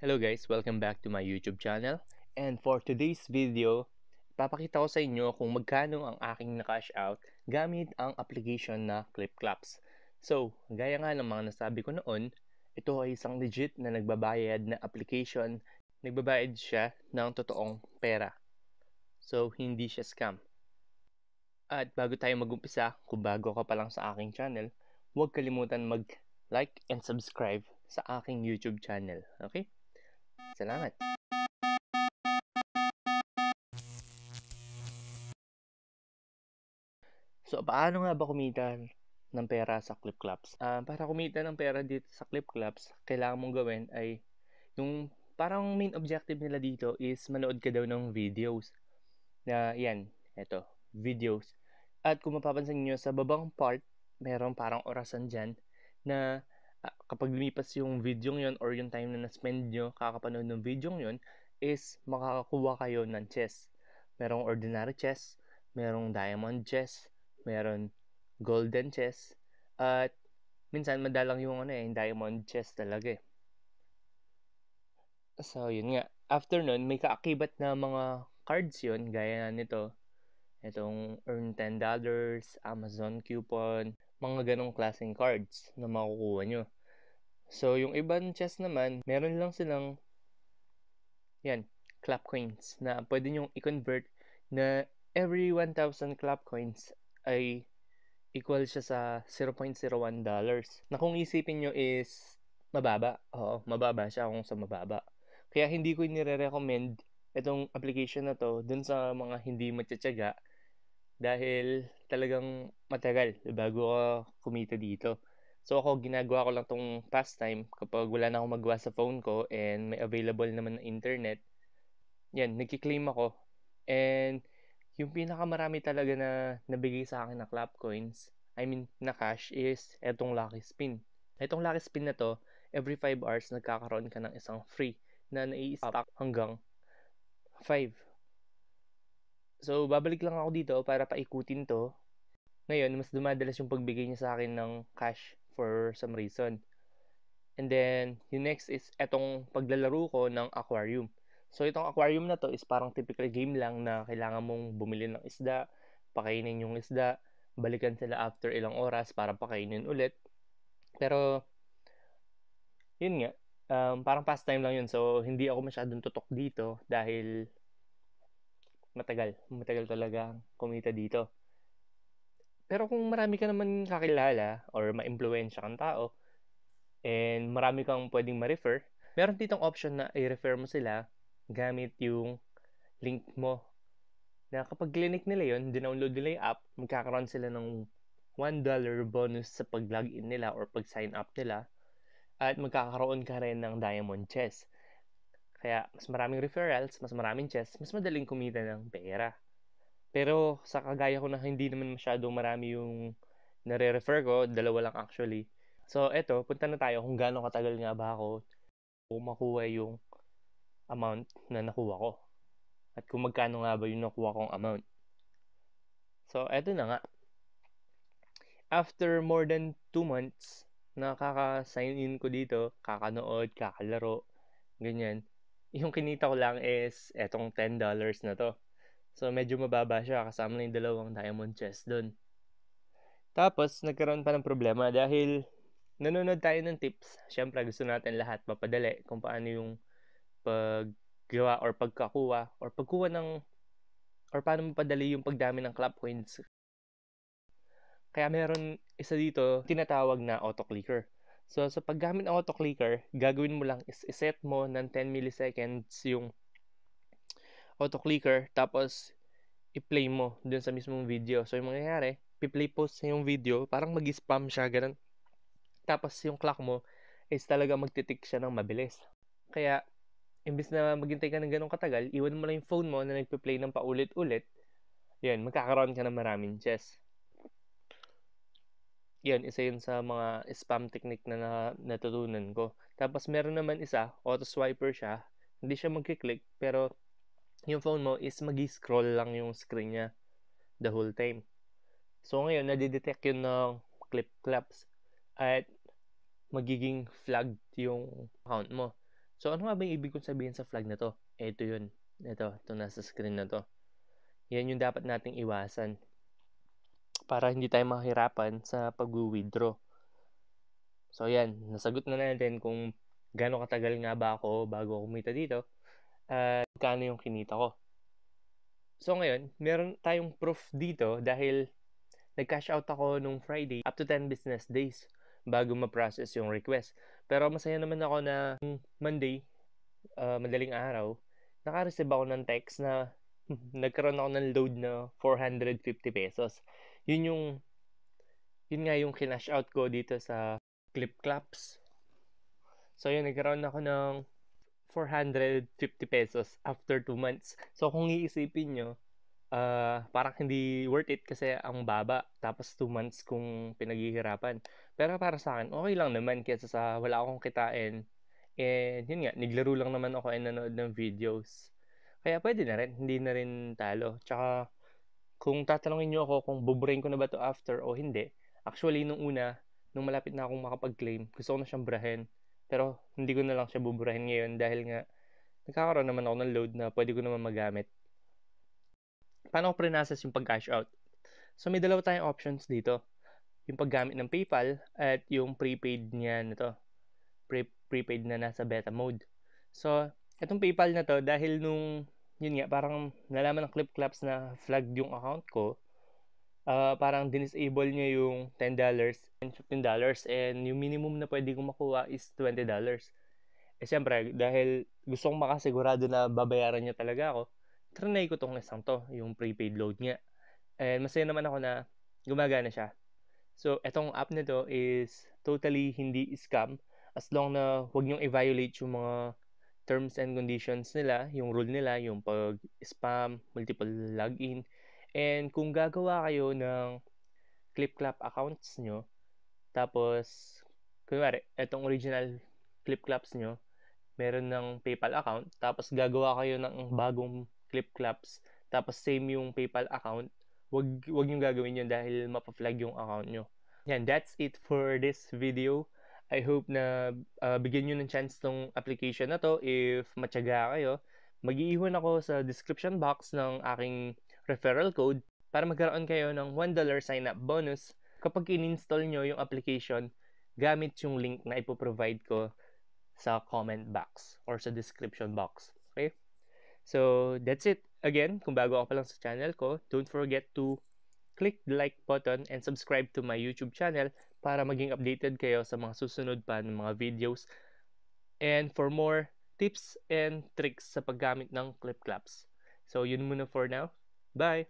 Hello guys, welcome back to my YouTube channel. And for today's video, papakita ko sa inyo kung magkano ang aking na-cash out gamit ang application na ClipClaps. So, gaya nga ng mga nasabi ko noon, ito ay isang legit na nagbabayad na application. Nagbabayad siya ng totoong pera. So, hindi siya scam. At bago tayo mag-umpisa, kung bago ka pa lang sa aking channel, huwag kalimutan mag-like and subscribe sa aking YouTube channel. Okay? Salamat! So, paano nga ba kumita ng pera sa Clip Claps? Uh, ah, para kumita ng pera dito sa Clip Claps, kailangan mong gawin ay yung parang main objective nila dito is manood ka daw ng videos. Na yan, eto, videos. At kung mapapansin niyo sa babang part, merong parang orasan dyan na kapag lumipas yung video yon or yung time na na-spend nyo kakapanood ng video yon is makakakuha kayo ng chess. Merong ordinary chess, merong diamond chess, meron golden chess, at minsan madalang yung ano eh, yung diamond chess talaga eh. So, yun nga. After nun, may kaakibat na mga cards yun, gaya na nito. Itong earn $10, Amazon coupon, mga ganong klaseng cards na makukuha nyo. So, yung ibang chess naman, meron lang silang, yan, clap coins na pwede nyong i-convert na every 1,000 clap coins ay equal siya sa 0.01 dollars. Na kung isipin nyo is mababa. Oo, mababa siya kung sa mababa. Kaya hindi ko nire-recommend itong application na to dun sa mga hindi matsatsaga dahil talagang matagal bago ka kumita dito. So ako, ginagawa ko lang tong pastime kapag wala na akong magawa sa phone ko and may available naman na internet. Yan, nagkiklaim ako. And yung pinakamarami talaga na nabigay sa akin na clap coins, I mean na cash, is etong lucky spin. Etong lucky spin na to, every 5 hours nagkakaroon ka ng isang free na nai stock hanggang 5. So, babalik lang ako dito para paikutin to. Ngayon, mas dumadalas yung pagbigay niya sa akin ng cash for some reason. And then, yung next is etong paglalaro ko ng aquarium. So, itong aquarium na to is parang typical game lang na kailangan mong bumili ng isda, pakainin yung isda, balikan sila after ilang oras para pakainin ulit. Pero, yun nga, um, parang pastime lang yun. So, hindi ako masyadong tutok dito dahil matagal. Matagal talaga kumita dito. Pero kung marami ka naman kakilala or ma influence kang tao and marami kang pwedeng ma-refer, meron ditong option na i-refer mo sila gamit yung link mo na kapag clinic nila yon dinownload nila yung app, magkakaroon sila ng $1 bonus sa pag-login nila or pag-sign up nila at magkakaroon ka rin ng diamond chest. Kaya mas maraming referrals, mas maraming chess, mas madaling kumita ng pera. Pero sa kagaya ko na hindi naman masyado marami yung nare-refer ko, dalawa lang actually. So eto, punta na tayo kung gaano katagal nga ba ako kung makuha yung amount na nakuha ko. At kung magkano nga ba yung nakuha kong amount. So eto na nga. After more than 2 months, nakaka-sign in ko dito, kakanood, kakalaro, ganyan. Yung kinita ko lang is etong $10 na to So, medyo mababa siya kasama na yung dalawang diamond chest doon. Tapos, nagkaroon pa ng problema dahil nanonood tayo ng tips. Siyempre, gusto natin lahat mapadali kung paano yung paggawa or pagkakuha or pagkuha ng or paano mapadali yung pagdami ng clap coins. Kaya meron isa dito tinatawag na auto-clicker. So, sa paggamit ng auto-clicker, gagawin mo lang is iset mo ng 10 milliseconds yung auto-clicker, tapos i-play mo dun sa mismong video. So, yung mangyayari, i-play post sa yung video, parang mag-spam siya, ganun. Tapos, yung clock mo is talaga magtitik siya ng mabilis. Kaya, imbis na maghintay ka ng ganun katagal, iwan mo lang yung phone mo na nagpe-play ng paulit-ulit, yun, magkakaroon ka ng maraming chess. Yun, isa yun sa mga spam technique na, na natutunan ko. Tapos, meron naman isa, auto-swiper siya. Hindi siya magkiklik, pero yung phone mo is magi-scroll lang yung screen niya the whole time. So ngayon, nadidetect yun ng clip-claps at magiging flag yung account mo. So ano nga ba yung ibig kong sabihin sa flag na to? Ito yun. Ito, ito nasa screen na to. Yan yung dapat nating iwasan para hindi tayo mahirapan sa pag-withdraw. So yan, nasagot na natin kung gaano katagal nga ba ako bago kumita dito uh, kano yung kinita ko. So ngayon, meron tayong proof dito dahil nag-cash out ako nung Friday up to 10 business days bago ma-process yung request. Pero masaya naman ako na Monday, uh, madaling araw, naka-receive ako ng text na nagkaroon ako ng load na 450 pesos. Yun yung yun nga yung kinash out ko dito sa Clip Claps. So yun, nagkaroon ako ng 450 pesos after 2 months. So, kung iisipin nyo, uh, parang hindi worth it kasi ang baba. Tapos 2 months kung pinaghihirapan. Pero para sa akin, okay lang naman kaysa sa wala akong kitain. And yun nga, naglaro lang naman ako and nanood ng videos. Kaya pwede na rin, hindi na rin talo. Tsaka, kung tatanungin nyo ako kung bubrain ko na ba to after o hindi, actually, nung una, nung malapit na akong makapag-claim, gusto ko na siyang brahen. Pero hindi ko na lang siya buburahin ngayon dahil nga nagkakaroon naman ako ng load na pwede ko naman magamit. Paano ko pre-process yung pag-cash out? So may dalawa tayong options dito. Yung paggamit ng PayPal at yung prepaid niya na to. Pre prepaid na nasa beta mode. So, itong PayPal na to, dahil nung, yun nga, parang nalaman ng Clip Claps na flagged yung account ko, uh, parang dinisable niya yung $10 and $15 and yung minimum na pwede kong makuha is $20. Eh syempre, dahil gusto kong makasigurado na babayaran niya talaga ako, trinay ko tong isang to, yung prepaid load niya. And masaya naman ako na gumagana siya. So, etong app na to is totally hindi scam as long na huwag niyong i-violate yung mga terms and conditions nila, yung rule nila, yung pag-spam, multiple login, And kung gagawa kayo ng ClipClap accounts nyo, tapos, kunwari, itong original ClipClaps nyo, meron ng PayPal account, tapos gagawa kayo ng bagong ClipClaps, tapos same yung PayPal account, wag, wag nyo gagawin yun dahil mapaflag yung account nyo. Yan, that's it for this video. I hope na uh, bigyan nyo ng chance tong application na to if matyaga kayo. Mag-iiwan ako sa description box ng aking referral code para magkaroon kayo ng $1 sign-up bonus kapag ininstall install nyo yung application gamit yung link na ipoprovide ko sa comment box or sa description box. Okay? So, that's it. Again, kung bago ako pa lang sa channel ko, don't forget to click the like button and subscribe to my YouTube channel para maging updated kayo sa mga susunod pa ng mga videos and for more tips and tricks sa paggamit ng clip claps. So, yun muna for now. Bye